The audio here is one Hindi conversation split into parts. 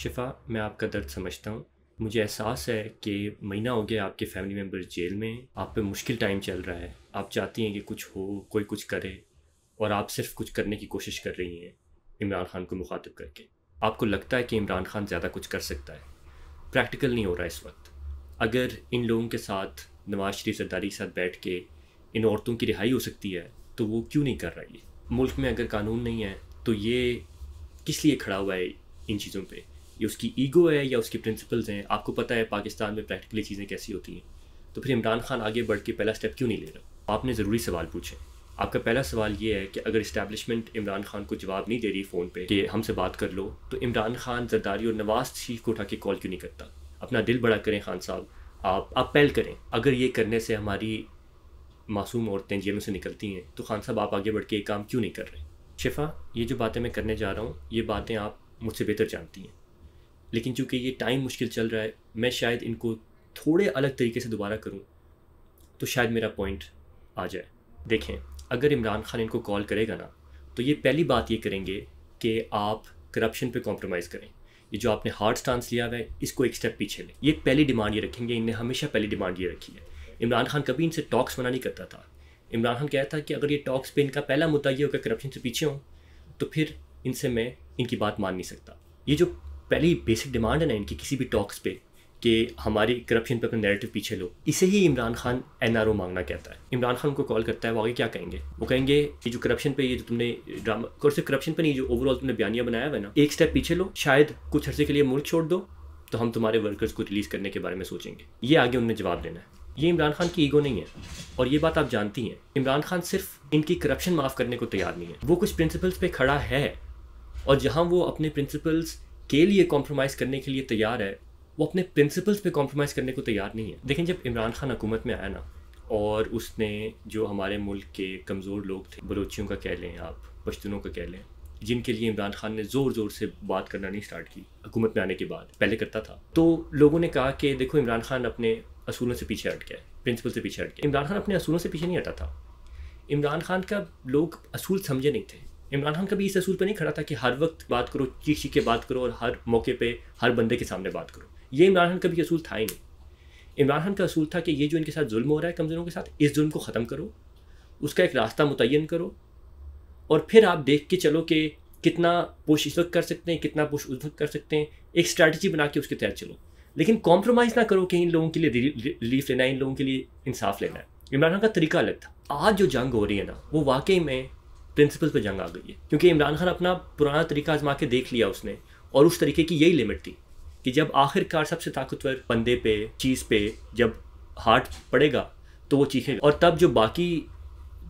शिफा मैं आपका दर्द समझता हूँ मुझे एहसास है कि महीना हो गया आपके फैमिली मेम्बर जेल में आप पे मुश्किल टाइम चल रहा है आप चाहती हैं कि कुछ हो कोई कुछ करे और आप सिर्फ कुछ करने की कोशिश कर रही हैं इमरान खान को मुखातब करके आपको लगता है कि इमरान खान ज़्यादा कुछ कर सकता है प्रैक्टिकल नहीं हो रहा इस वक्त अगर इन लोगों के साथ नवाज शरीफ सरदारी के साथ बैठ के इन औरतों की रिहाई हो सकती है तो वो क्यों नहीं कर रही है मुल्क में अगर कानून नहीं है तो ये किस लिए खड़ा हुआ है इन चीज़ों पर ये उसकी ईगो है या उसके प्रिंसिपल्स हैं आपको पता है पाकिस्तान में प्रैक्टिकली चीज़ें कैसी होती हैं तो फिर इमरान खान आगे बढ़ के पहला स्टेप क्यों नहीं ले रहा आपने ज़रूरी सवाल पूछे आपका पहला सवाल ये है कि अगर इस्टेब्लिशमेंट इमरान खान को जवाब नहीं दे रही फ़ोन पर कि हमसे बात कर लो तो इमरान खान जरदारी और नवाज शीफ को उठा के कॉल क्यों नहीं करता अपना दिल बड़ा करें खान साहब आप आप पहल करें अगर ये करने से हमारी मासूम औरतें जेलों से निकलती हैं तो खान साहब आप आगे बढ़ के ये काम क्यों नहीं कर रहे शिफा ये जो बातें मैं करने जा रहा हूँ ये बातें आप मुझसे बेहतर जानती हैं लेकिन चूँकि ये टाइम मुश्किल चल रहा है मैं शायद इनको थोड़े अलग तरीके से दोबारा करूँ तो शायद मेरा पॉइंट आ जाए देखें अगर इमरान खान इनको कॉल करेगा ना तो ये पहली बात ये करेंगे कि आप करप्शन पे कॉम्प्रोमाइज़ करें ये जो आपने हार्ड स्टांस लिया हुआ है इसको एक स्टेप पीछे लें ये पहली डिमांड ये रखेंगे इनने हमेशा पहली डिमांड ये रखी है इमरान खान कभी इनसे टॉक्स मना नहीं करता था इमरान खान कहता था कि अगर ये टॉक्स पे इनका पहला मुद्दा ये होगा करप्शन से पीछे हों तो फिर इनसे मैं इनकी बात मान नहीं सकता ये जो पहली बेसिक डिमांड है ना इनकी किसी भी टॉक्स पे कि हमारी करप्शन पर अपना नैरेटिव पीछे लो इसे ही इमरान खान एन मांगना कहता है इमरान खान को कॉल करता है वो आगे क्या कहेंगे वो कहेंगे ये जो करप्शन पे ये जो तुमने ड्रामा और सिर्फ करप्शन पे नहीं जो ओवरऑल तुमने बयानिया बनाया हुआ है ना एक स्टेप पीछे लो शायद कुछ अर्से के लिए मुल्क छोड़ दो तो हम तुम्हारे वर्कर्स को रिलीज़ करने के बारे में सोचेंगे ये आगे उनने जवाब देना है ये इमरान खान की ईगो नहीं है और ये बात आप जानती हैं इमरान खान सिर्फ इनकी करप्शन माफ़ करने को तैयार नहीं है वो कुछ प्रिंसिपल्स पे खड़ा है और जहाँ वो अपने प्रिंसिपल्स के लिए कॉम्प्रोमाइज़ करने के लिए तैयार है वो अपने प्रिंसिपल्स पे कॉम्प्रोमाइज़ करने को तैयार नहीं है देखें जब इमरान खान हुकूमत में आया ना और उसने जो हमारे मुल्क के कमज़ोर लोग थे बलोचियों का कह लें आप पश्तनों का कह लें जिनके लिए इमरान खान ने ज़ोर ज़ोर से बात करना नहीं स्टार्ट की हुकूमत में आने के बाद पहले करता था तो लोगों ने कहा कि देखो इमरान खान अपने असूलों से पीछे हट गया प्रिंसिपल से पीछे हट गया इमरान खान अपने असूलों से पीछे नहीं हटा था इमरान खान का लोग असूल समझे नहीं थे इमरान खान कभी इस असूल पर नहीं खड़ा था कि हर वक्त बात करो चीख चीख के बात करो और हर मौके पर हर बंदे के सामने बात करो ये इमरान खान का भी असूल था ही नहीं इमरान खान का असूल था कि ये जो इनके साथ जुल्म हो रहा है कमज़ोरों के साथ इस जुल्म को ख़त्म करो उसका एक रास्ता मुतन करो और फिर आप देख के चलो कि कितना पुश इस वक्त कर सकते हैं कितना पुश उस वक्त कर सकते हैं एक स्ट्रैटी बना के उसके तहत चलो लेकिन कॉम्प्रोमाइज़ ना करो कि इन लोगों के लिए रिलीफ लेना है इन लोगों के लिए इंसाफ लेना है इमरान खान का तरीका अलग था आज जो जंग हो रही है ना वो वाकई में प्रिंसिपल पे जंग आ गई है क्योंकि इमरान खान अपना पुराना तरीका आजमा के देख लिया उसने और उस तरीके की यही लिमिट थी कि जब आखिरकार सबसे ताकतवर बंदे पे चीज़ पे जब हार्ट पड़ेगा तो वो चीखेगा और तब जो बाकी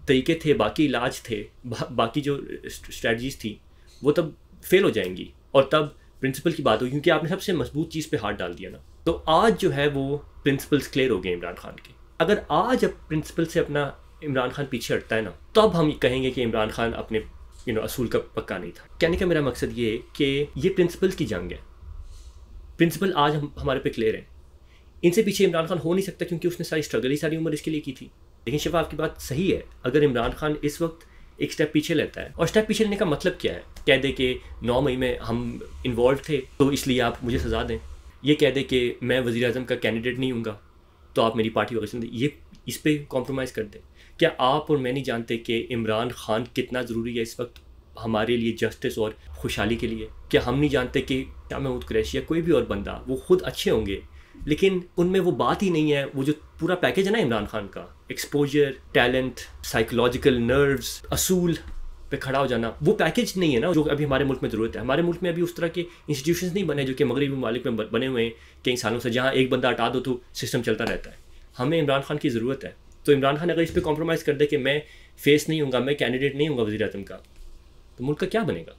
तरीके थे बाकी इलाज थे बा, बाकी जो स्ट्रेटजीज थी वो तब फेल हो जाएंगी और तब प्रिंसिपल की बात होगी क्योंकि आपने सबसे मजबूत चीज़ पे हाथ डाल दिया ना तो आज जो है वो प्रिंसिपल्स क्लियर हो गए इमरान खान के अगर आज अब प्रिंसिपल से अपना इमरान खान पीछे हटता है ना तब हम कहेंगे कि इमरान खान अपने यू नो असूल का पक्का नहीं था कहने का मेरा मकसद ये कि ये प्रिंसिपल की जंग है प्रिंसिपल आज हम हमारे पे क्लियर हैं इनसे पीछे इमरान खान हो नहीं सकता क्योंकि उसने सारी स्ट्रगल ही सारी उम्र इसके लिए की थी लेकिन शिफा आपकी बात सही है अगर इमरान खान इस वक्त एक स्टेप पीछे लेता है और स्टेप पीछे लेने का मतलब क्या है कह दे कि नौ मई में हम इन्वॉल्व थे तो इसलिए आप मुझे सजा दें ये कह दे कि मैं वज़ी अजम का कैंडिडेट नहीं हूँ तो आप मेरी पार्टी वगैरह ये इस पर कॉम्प्रोमाइज़ कर दें क्या आप और मैं नहीं जानते कि इमरान खान कितना ज़रूरी है इस वक्त हमारे लिए जस्टिस और खुशहाली के लिए क्या हम नहीं जानते कि क्या महमूद क्रैश या कोई भी और बंदा वो खुद अच्छे होंगे लेकिन उनमें वो बात ही नहीं है वो जो पूरा पैकेज है ना इमरान खान का एक्सपोजर टैलेंट साइकोलॉजिकल नर्व्स असूल पे खड़ा हो जाना वो पैकेज नहीं है ना जो अभी हमारे मुल्क में ज़रूरत है हमारे मुल्क में अभी उस तरह के इंस्टीट्यूशन नहीं बने जो कि मगरबी ममालिक में बने हुए हैं कई सालों से जहाँ एक बंदा हटा दो तो सिस्टम चलता रहता है हमें इमरान खान की ज़रूरत है तो इमरान खान अगर इस पर कॉम्प्रोमाइज़ कर दे कि मैं फेस नहीं हूँ मैं कैंडिडेट नहीं हूँ वजी अजम का तो मुल्क का क्या बनेगा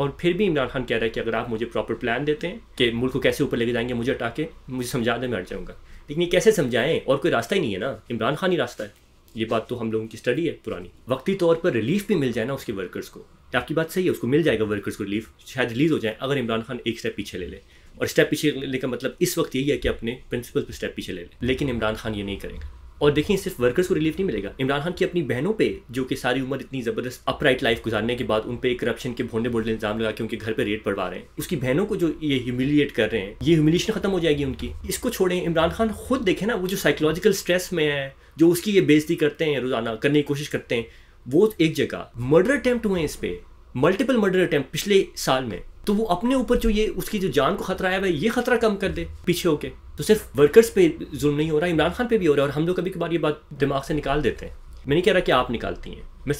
और फिर भी इमरान खान कह रहा है कि अगर आप मुझे प्रॉपर प्लान देते हैं कि मुल्क को कैसे ऊपर लेके जाएंगे मुझे हटा के मुझे समझा दें मैं हट जाऊँगा लेकिन ये कैसे समझाएं और कोई रास्ता ही नहीं है ना इमरान खान ही रास्ता है ये बात तो हम लोगों की स्टडी है पुरानी वक्ती तौर पर रिलीफ भी मिल जाए ना उसके वर्कर्स को आपकी बात सही है उसको मिल जाएगा वर्कर्स को रिलीफ शायद रिलीज़ हो जाए अगर इमरान खान एक स्टेप पीछे ले ले और स्टेप पीछे लेने का मतलब इस वक्त यही है कि अपने प्रिंसिपल पर स्टेप पीछे ले ले लेकिन इमरान खान ये नहीं करेगा और देखें सिर्फ वर्कर्स को रिलीफ नहीं मिलेगा इमरान खान की अपनी बहनों पे जो कि सारी उम्र इतनी ज़बरदस्त अपराइट लाइफ गुजारने के बाद उन पे करप्शन के भोंडे बोलने इल्ज़ाम लगा के उनके घर पर रेट पड़वा रहे हैं उसकी बहनों को जो ये ह्यूमिलिएट कर रहे हैं ये ह्यूमिलेशन खत्म हो जाएगी उनकी इसको छोड़ें इमरान खान खुद देखें ना वो जो साइकोलॉजिकल स्ट्रेस में है जो उसकी ये बेजती करते हैं रोज़ाना करने की कोशिश करते हैं वो एक जगह मर्डर अटैम्प्ट हुए हैं इस पर मल्टीपल मर्डर अटैम्प्ट पिछले साल में तो वो अपने ऊपर जो ये उसकी जो जान को खतरा आया हुआ है ये खतरा कम कर दे पीछे होके तो सिर्फ वर्कर्स पे जुल्म नहीं हो रहा इमरान खान पे भी हो रहा है और हम लोग कभी कभार ये बात दिमाग से निकाल देते हैं मैं नहीं कह रहा कि आप निकालती हैं मैं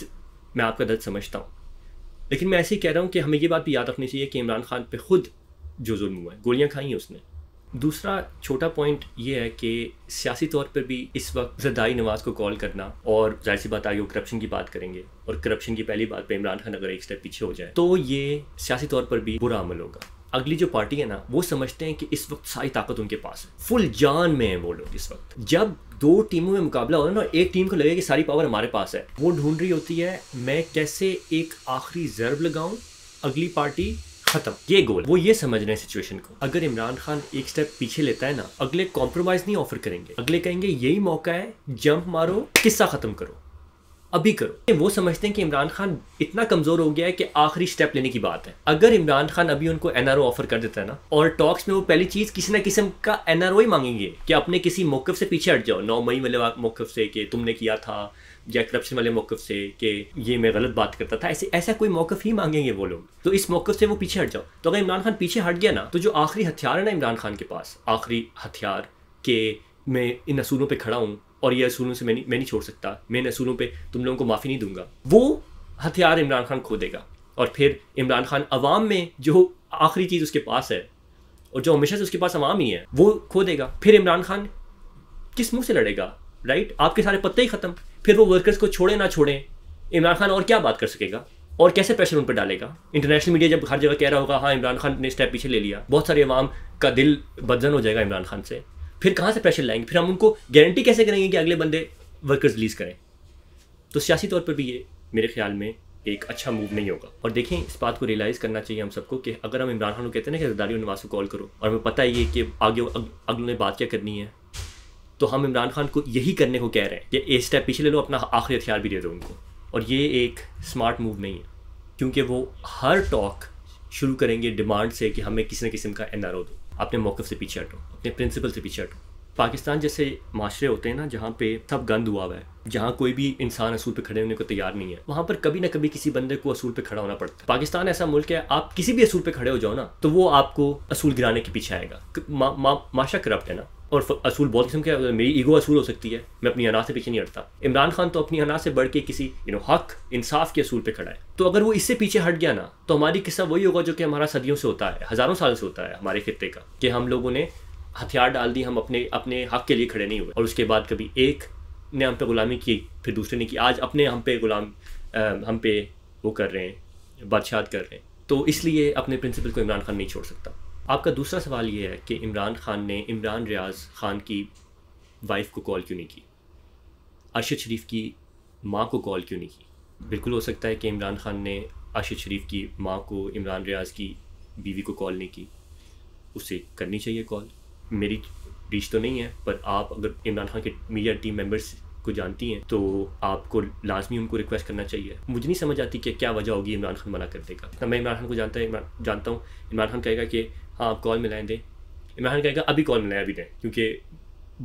मैं आपका दर्द समझता हूँ लेकिन मैं ऐसे ही कह रहा हूँ कि हमें ये बात भी याद रखनी चाहिए कि इमरान खान पर खुद जो जुल्म हुआ है गोलियाँ खाई हैं उसने दूसरा छोटा पॉइंट ये है कि सियासी तौर पर भी इस वक्त जदाई नवाज को कॉल करना और जाहिर सी बात आई वो करप्शन की बात करेंगे और करप्शन की पहली बात पर इमरान खान अगर एक स्टेप पीछे हो जाए तो ये सियासी तौर पर भी बुरा अमल होगा अगली जो पार्टी है ना वो समझते हैं कि इस वक्त सारी ताकत उनके पास है फुल जान में है वो लोग इस वक्त जब दो टीमों में मुकाबला हो रहा है ना एक टीम को लगे कि सारी पावर हमारे पास है वो ढूंढ रही होती है मैं कैसे एक आखिरी जरब लगाऊं अगली पार्टी खत्म ये गोल वो ये समझ रहे हैं सिचुएशन को अगर इमरान खान एक स्टेप पीछे लेता है ना अगले कॉम्प्रोमाइज नहीं ऑफर करेंगे अगले कहेंगे यही मौका है जंप मारो किस्सा खत्म करो अभी करो वो समझते हैं कि इमरान खान इतना कमजोर हो गया है कि आखिरी स्टेप लेने की बात है अगर इमरान खान अभी उनको एनआरओ ऑफर कर देता है ना और टॉक्स में वो पहली चीज किसी ना किसी का एनआरओ ही मांगेंगे कि अपने किसी मौकफ से पीछे हट जाओ नौ मई वाले मौकफ से कि तुमने किया था या करप्शन वाले मौक़ से कि ये मैं गलत बात करता था ऐसे ऐसा कोई मौकफ ही मांगेंगे वो लोग तो इस मौक़ से वो पीछे हट जाओ तो अगर इमरान खान पीछे हट गया ना तो जो आखिरी हथियार है ना इमरान खान के पास आखिरी हथियार के मैं इन असूलों पर खड़ा हूँ और ये असूलों से मैं नहीं मैं नहीं छोड़ सकता मैं इन असूलों पर तुम लोगों को माफ़ी नहीं दूंगा वो हथियार इमरान खान खो देगा और फिर इमरान खान अवाम में जो आखिरी चीज़ उसके पास है और जो हमेशा से उसके पास अवाम ही है वो खो देगा फिर इमरान खान किस मुंह से लड़ेगा राइट आपके सारे पत्ते ही ख़त्म फिर वो वर्कर्स को छोड़े ना छोड़ें इमरान खान और क्या बात कर सकेगा और कैसे प्रेशर उन पर डालेगा इंटरनेशनल मीडिया जब हर जगह कह रहा होगा हाँ इमरान खान ने स्टेप पीछे ले लिया बहुत सारे अवाम का दिल बदजन हो जाएगा इमरान खान से फिर कहाँ से प्रेशर लाएंगे फिर हम उनको गारंटी कैसे करेंगे कि अगले बंदे वर्कर्स रिलीज़ करें तो सियासी तौर पर भी ये मेरे ख्याल में एक अच्छा मूव नहीं होगा और देखें इस बात को रियलाइज़ करना चाहिए हम सबको कि अगर हम इमरान खान को कहते हैं ना कि जरदारी नवाज को कॉल करो और हमें पता ही है कि आगे अगले बात क्या करनी है तो हम इमरान खान को यही करने को कह रहे हैं कि ए स्टेप पीछे ले लो अपना आखिरी हथियार भी दे दो उनको और ये एक स्मार्ट मूव नहीं है क्योंकि वो हर टॉक शुरू करेंगे डिमांड से कि हमें किसी न किस्म का एन दो अपने मौक़ से पीछे हटो अपने प्रिंसिपल से पीछे हटो पाकिस्तान जैसे माशरे होते हैं ना जहाँ पे सब गंद हुआ हुआ है जहाँ कोई भी इंसान असूल पे खड़े होने को तैयार नहीं है वहाँ पर कभी ना कभी किसी बंदे को असूल पे खड़ा होना पड़ता है पाकिस्तान ऐसा मुल्क है आप किसी भी असूल पे खड़े हो जाओ ना तो वो आपको असूल गिराने के पीछे आएगा मा, मा, माशा करप्ट है ना और असूल बहुत किस्म के मेरी ईगो असूल हो सकती है मैं अपनी अनाज से पीछे नहीं हटता इमरान खान तो अपनी अनाज से बढ़ के किसी यू नो हक इंसाफ के असूल पे खड़ा है तो अगर वो इससे पीछे हट गया ना तो हमारी किस्सा वही होगा जो कि हमारा सदियों से होता है हज़ारों साल से होता है हमारे खत्े का कि हम लोगों ने हथियार डाल दी हम अपने अपने हक के लिए खड़े नहीं हुए और उसके बाद कभी एक ने हम पे गुलामी की फिर दूसरे ने की आज अपने हम पे गुलाम हम पे वो कर रहे हैं बादशाह कर रहे हैं तो इसलिए अपने प्रिंसिपल को इमरान खान नहीं छोड़ सकता आपका दूसरा सवाल ये है कि इमरान खान ने इमरान रियाज खान की वाइफ को कॉल क्यों नहीं की अरशद शरीफ की माँ को कॉल क्यों नहीं की बिल्कुल हो सकता है कि इमरान खान ने अरशद शरीफ की माँ को इमरान रियाज की बीवी को कॉल नहीं की उसे करनी चाहिए कॉल मेरी रीच तो नहीं है पर आप अगर इमरान खान के मीडिया टीम मेम्बर्स को जानती हैं तो आपको लाजमी उनको रिक्वेस्ट करना चाहिए मुझे नहीं समझ आती कि क्या वजह होगी इमरान खान मना कर देगा मैं इमरान खान को जानता है जानता हूँ इमरान खान कहेगा कि आप कॉल मिलाएं दें इमरान कहेगा अभी कॉल मिलाएं अभी दें क्योंकि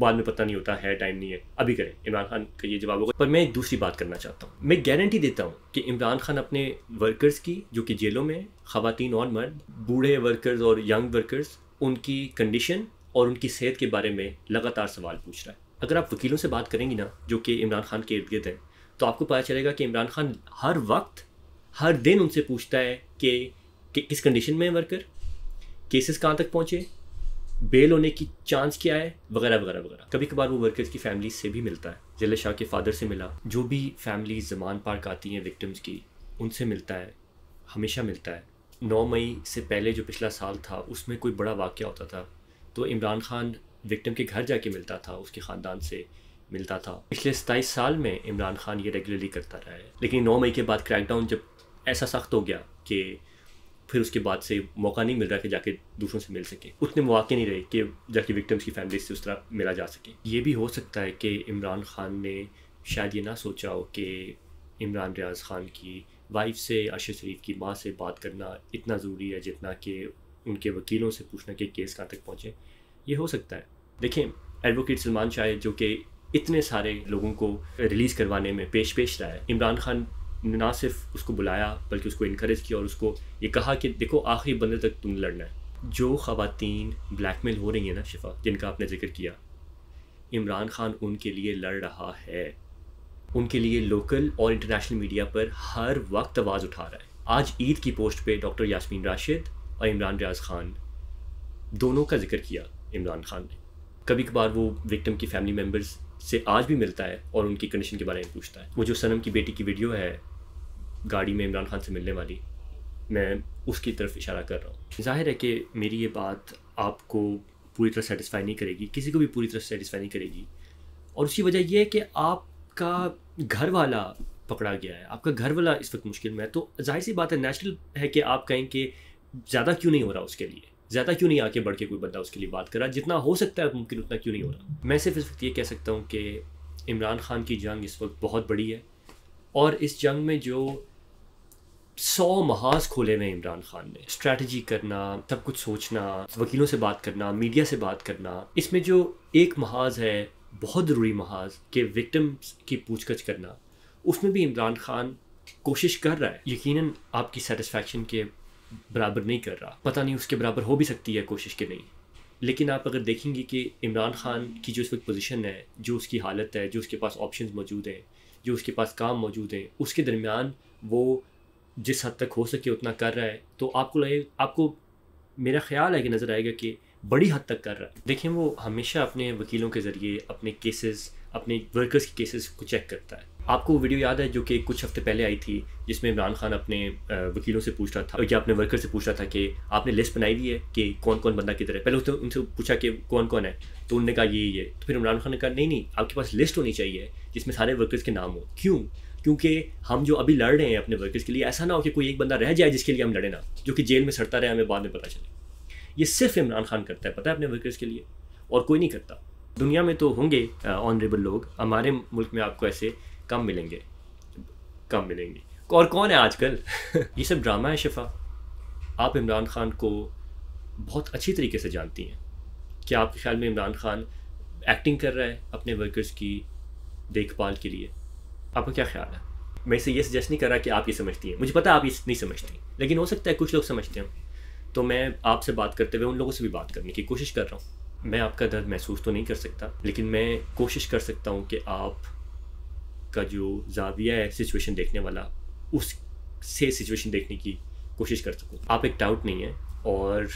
बाद में पता नहीं होता है टाइम नहीं है अभी करें इमरान खान का ये जवाब होगा पर मैं एक दूसरी बात करना चाहता हूँ मैं गारंटी देता हूँ कि इमरान खान अपने वर्कर्स की जो कि जेलों में ख़वान और मर्द बूढ़े वर्कर्स और यंग वर्कर्स उनकी कंडीशन और उनकी सेहत के बारे में लगातार सवाल पूछ रहा है अगर आप वकीलों से बात करेंगी ना जो कि इमरान खान के इर्द गिर्द हैं तो आपको पता चलेगा कि इमरान खान हर वक्त हर दिन उनसे पूछता है कि किस कंडीशन में है वर्कर केसेस कहाँ तक पहुँचे बेल होने की चांस क्या है वगैरह वगैरह वगैरह कभी कभार वो वर्कर्स की फैमिली से भी मिलता है जिला शाह के फादर से मिला जो भी फैमिली जमान पार्क आती हैं विक्टिम्स की उनसे मिलता है हमेशा मिलता है नौ मई से पहले जो पिछला साल था उसमें कोई बड़ा वाक्य होता था तो इमरान खान विक्टिम के घर जाके मिलता था उसके ख़ानदान से मिलता था पिछले सताईस साल में इमरान खान ये रेगुलरली करता रहा है लेकिन नौ मई के बाद क्रैकडाउन जब ऐसा सख्त हो गया कि फिर उसके बाद से मौका नहीं मिल रहा कि जाके दूसरों से मिल सके उतने मौके नहीं रहे कि जाके विक्टिम्स की फैमिली से उस तरह मिला जा सके ये भी हो सकता है कि इमरान खान ने शायद ये ना सोचा हो कि इमरान रियाज खान की वाइफ से अशर शरीफ की माँ से बात करना इतना ज़रूरी है जितना कि उनके वकीलों से पूछना कि केस कहाँ तक पहुँचे ये हो सकता है देखें एडवोकेट सलमान शाह जो कि इतने सारे लोगों को रिलीज़ करवाने में पेश पेश रहा है इमरान खान ना सिर्फ उसको बुलाया बल्कि उसको इनक्रेज किया और उसको ये कहा कि देखो आखिरी बंदे तक तुम लड़ना है जो ब्लैक ब्लैकमेल हो रही हैं ना शिफा जिनका आपने जिक्र किया इमरान खान उनके लिए लड़ रहा है उनके लिए लोकल और इंटरनेशनल मीडिया पर हर वक्त आवाज़ उठा रहा है आज ईद की पोस्ट पे डॉक्टर यासमीन राशिद और इमरान रियाज खान दोनों का जिक्र किया इमरान खान ने कभी कभार वो विक्टिम की फैमिली मेम्बर्स से आज भी मिलता है और उनकी कंडीशन के बारे में पूछता है वो जो सनम की बेटी की वीडियो है गाड़ी में इमरान खान से मिलने वाली मैं उसकी तरफ इशारा कर रहा हूँ जाहिर है कि मेरी ये बात आपको पूरी तरह सेटिस्फाई नहीं करेगी किसी को भी पूरी तरह सेटिस्फाई नहीं करेगी और उसकी वजह यह है कि आपका घर वाला पकड़ा गया है आपका घर वाला इस वक्त मुश्किल में है तो जाहिर सी बात है नेचुरल है कि आप कहें कि ज़्यादा क्यों नहीं हो रहा उसके लिए ज़्यादा क्यों नहीं आके बढ़ के कोई बंदा उसके लिए बात कर रहा जितना हो सकता है मुमकिन उतना क्यों नहीं हो रहा मैं सिर्फ इस वक्त ये कह सकता हूँ कि इमरान खान की जंग इस वक्त बहुत बड़ी है और इस जंग में जो सौ महाज खोले हुए इमरान खान ने स्ट्रैटेजी करना सब कुछ सोचना वकीलों से बात करना मीडिया से बात करना इसमें जो एक महाज है बहुत ज़रूरी महाज के विक्टम्स की पूछगछ करना उसमें भी इमरान खान कोशिश कर रहा है यकीनन आपकी सेटिस्फैक्शन के बराबर नहीं कर रहा पता नहीं उसके बराबर हो भी सकती है कोशिश के नहीं लेकिन आप अगर देखेंगे कि इमरान खान की जो इस वक्त पोजीशन है जो उसकी हालत है जो उसके पास ऑप्शंस मौजूद हैं जो उसके पास काम मौजूद हैं उसके दरमियान वो जिस हद तक हो सके उतना कर रहा है तो आपको लगे आपको मेरा ख्याल है कि नज़र आएगा कि बड़ी हद तक कर रहा है देखिए वो हमेशा अपने वकीलों के ज़रिए अपने केसेस अपने वर्कर्स के केसेस को चेक करता है आपको वीडियो याद है जो कि कुछ हफ्ते पहले आई थी जिसमें इमरान खान अपने वकीलों से पूछ रहा था या अपने वर्कर से पूछ रहा था कि आपने लिस्ट बनाई हुई है कि कौन कौन बंदा किधर है पहले उसने उनसे पूछा कि कौन कौन है तो उनने कहा ये ये तो फिर इमरान खान ने कहा नहीं नहीं आपके पास लिस्ट होनी चाहिए जिसमें सारे वर्कर्स के नाम हो क्यों क्योंकि हम जो अभी लड़ रहे हैं अपने वर्कर्स के लिए ऐसा ना हो कि कोई एक बंदा रह जाए जिसके लिए हम लड़े ना जो कि जेल में सड़ता रहे हमें बाद में पता चले ये सिर्फ इमरान खान करता है पता है अपने वर्कर्स के लिए और कोई नहीं करता दुनिया में तो होंगे ऑनरेबल लोग हमारे मुल्क में आपको ऐसे कम मिलेंगे कम मिलेंगे और कौन है आजकल ये सब ड्रामा है शफा आप इमरान खान को बहुत अच्छी तरीके से जानती हैं क्या आपके ख्याल में इमरान खान एक्टिंग कर रहा है अपने वर्कर्स की देखभाल के लिए आपका क्या ख्याल है मैं इसे ये सजेस्ट नहीं कर रहा कि आप ये समझती हैं मुझे पता है आप ये नहीं समझती लेकिन हो सकता है कुछ लोग समझते हैं तो मैं आपसे बात करते हुए उन लोगों से भी बात करने की कोशिश कर रहा हूँ मैं आपका दर्द महसूस तो नहीं कर सकता लेकिन मैं कोशिश कर सकता हूँ कि आप का जो जाविया है सिचुएशन देखने वाला उस से सिचुएशन देखने की कोशिश कर सकूँ आप एक डाउट नहीं है और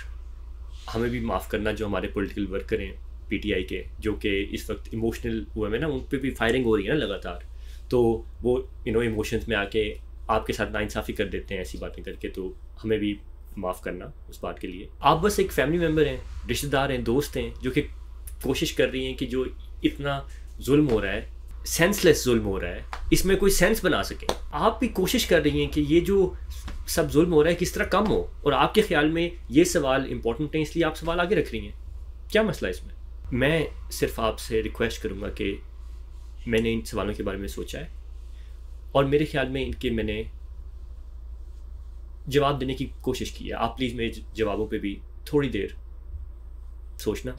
हमें भी माफ़ करना जो हमारे पॉलिटिकल वर्कर हैं पीटीआई के जो कि इस वक्त इमोशनल हुए हैं ना उन पर भी फायरिंग हो रही है ना लगातार तो वो यू नो इमोशंस में आके आपके साथ नाइंसाफ़ी कर देते हैं ऐसी बातें करके तो हमें भी माफ़ करना उस बात के लिए आप बस एक फैमिली मेम्बर हैं रिश्तेदार हैं दोस्त हैं जो कि कोशिश कर रही हैं कि जो इतना जुल्म हो रहा है सेंसलेस जुल्म हो रहा है इसमें कोई सेंस बना सके आप भी कोशिश कर रही हैं कि ये जो सब जुल्म हो रहा है किस तरह कम हो और आपके ख्याल में ये सवाल इंपॉर्टेंट है इसलिए आप सवाल आगे रख रही हैं क्या मसला इसमें मैं सिर्फ आपसे रिक्वेस्ट करूँगा कि मैंने इन सवालों के बारे में सोचा है और मेरे ख्याल में इनके मैंने जवाब देने की कोशिश की है आप प्लीज़ मेरे जवाबों पे भी थोड़ी देर सोचना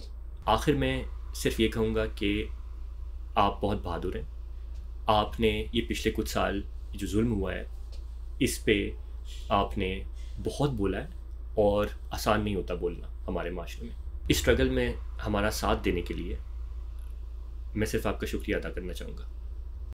आखिर मैं सिर्फ ये कहूँगा कि आप बहुत बहादुर हैं आपने ये पिछले कुछ साल जो जुल्म हुआ है इस पर आपने बहुत बोला है और आसान नहीं होता बोलना हमारे माशरे में इस स्ट्रगल में हमारा साथ देने के लिए मैं सिर्फ आपका शुक्रिया अदा करना चाहूँगा